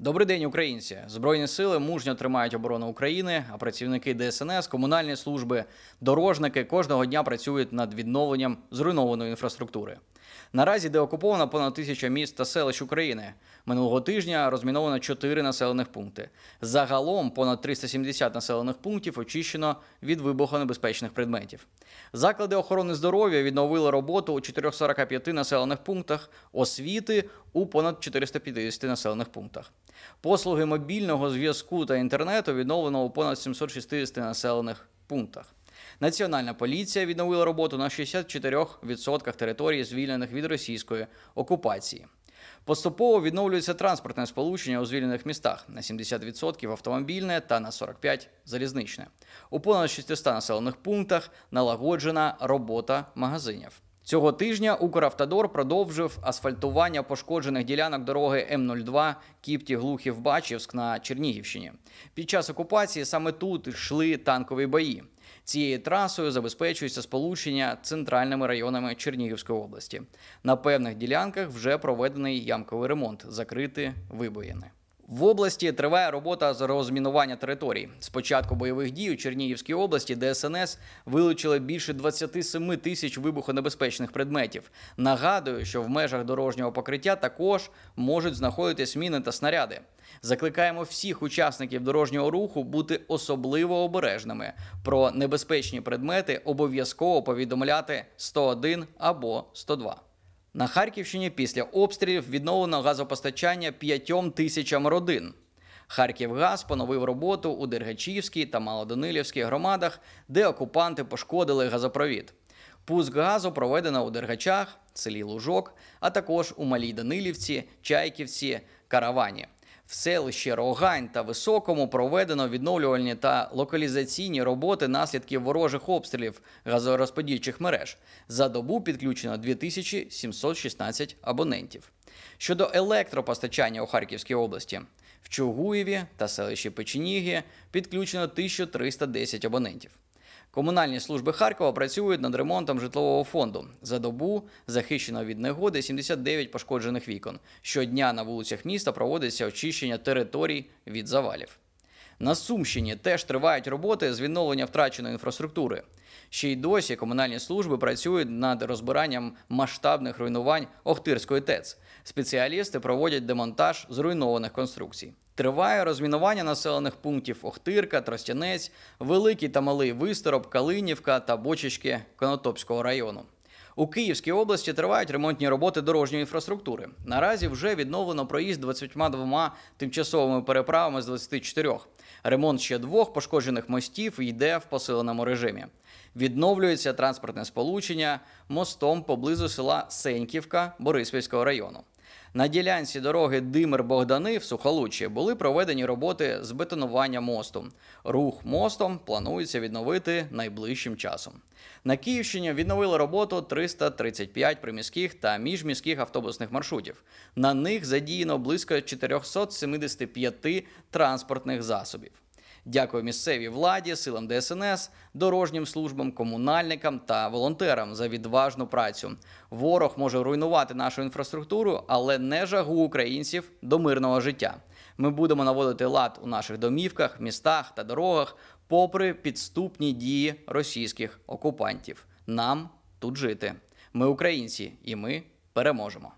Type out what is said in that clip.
Добрий день, українці! Збройні сили мужньо тримають оборону України, а працівники ДСНС, комунальні служби, дорожники кожного дня працюють над відновленням зруйнованої інфраструктури. Наразі деокуповано понад тисяча міст та селищ України. Минулого тижня розміновано 4 населених пункти. Загалом понад 370 населених пунктів очищено від вибухонебезпечних предметів. Заклади охорони здоров'я відновили роботу у 445 населених пунктах, освіти у понад 450 населених пунктах. Послуги мобільного зв'язку та інтернету відновлено у понад 760 населених пунктах. Національна поліція відновила роботу на 64% території звільнених від російської окупації. Поступово відновлюється транспортне сполучення у звільнених містах на 70% автомобільне та на 45% залізничне. У понад 600 населених пунктах налагоджена робота магазинів. Цього тижня Укравтодор продовжив асфальтування пошкоджених ділянок дороги М02 Кіпті Глухів Бачівськ на Чернігівщині. Під час окупації саме тут йшли танкові бої. Цією трасою забезпечується сполучення центральними районами Чернігівської області. На певних ділянках вже проведений ямковий ремонт, закриті вибоїни. В області триває робота з розмінування територій. З початку бойових дій у Чернігівській області ДСНС вилучили більше 27 тисяч вибухонебезпечних предметів. Нагадую, що в межах дорожнього покриття також можуть знаходитись міни та снаряди. Закликаємо всіх учасників дорожнього руху бути особливо обережними. Про небезпечні предмети обов'язково повідомляти 101 або 102. На Харківщині після обстрілів відновлено газопостачання п'ятьом тисячам родин. Харківгаз поновив роботу у Дергачівській та Малодонилівській громадах, де окупанти пошкодили газопровід. Пуск газу проведено у Дергачах, селі Лужок, а також у Малій Данилівці, Чайківці, Каравані в селищі Рогань та Високому проведено відновлювальні та локалізаційні роботи наслідків ворожих обстрілів газорозподільчих мереж. За добу підключено 2716 абонентів. Щодо електропостачання у Харківській області. В Чугуєві та селищі Печеніги підключено 1310 абонентів. Комунальні служби Харкова працюють над ремонтом житлового фонду. За добу захищено від негоди 79 пошкоджених вікон. Щодня на вулицях міста проводиться очищення територій від завалів. На Сумщині теж тривають роботи з відновлення втраченої інфраструктури. Ще й досі комунальні служби працюють над розбиранням масштабних руйнувань Охтирської ТЕЦ. Спеціалісти проводять демонтаж зруйнованих конструкцій. Триває розмінування населених пунктів Охтирка, Тростянець, Великий та Малий Вистороб, Калинівка та Бочечки Конотопського району. У Київській області тривають ремонтні роботи дорожньої інфраструктури. Наразі вже відновлено проїзд 22 тимчасовими переправами з 24. Ремонт ще двох пошкоджених мостів йде в посиленому режимі. Відновлюється транспортне сполучення мостом поблизу села Сеньківка Бориспільського району. На ділянці дороги Димир-Богдани в Сухолуччі були проведені роботи з бетонування мосту. Рух мостом планується відновити найближчим часом. На Київщині відновили роботу 335 приміських та міжміських автобусних маршрутів. На них задіяно близько 475 транспортних засобів. Дякую місцевій владі, силам ДСНС, дорожнім службам, комунальникам та волонтерам за відважну працю. Ворог може руйнувати нашу інфраструктуру, але не жагу українців до мирного життя. Ми будемо наводити лад у наших домівках, містах та дорогах, попри підступні дії російських окупантів. Нам тут жити. Ми українці, і ми переможемо.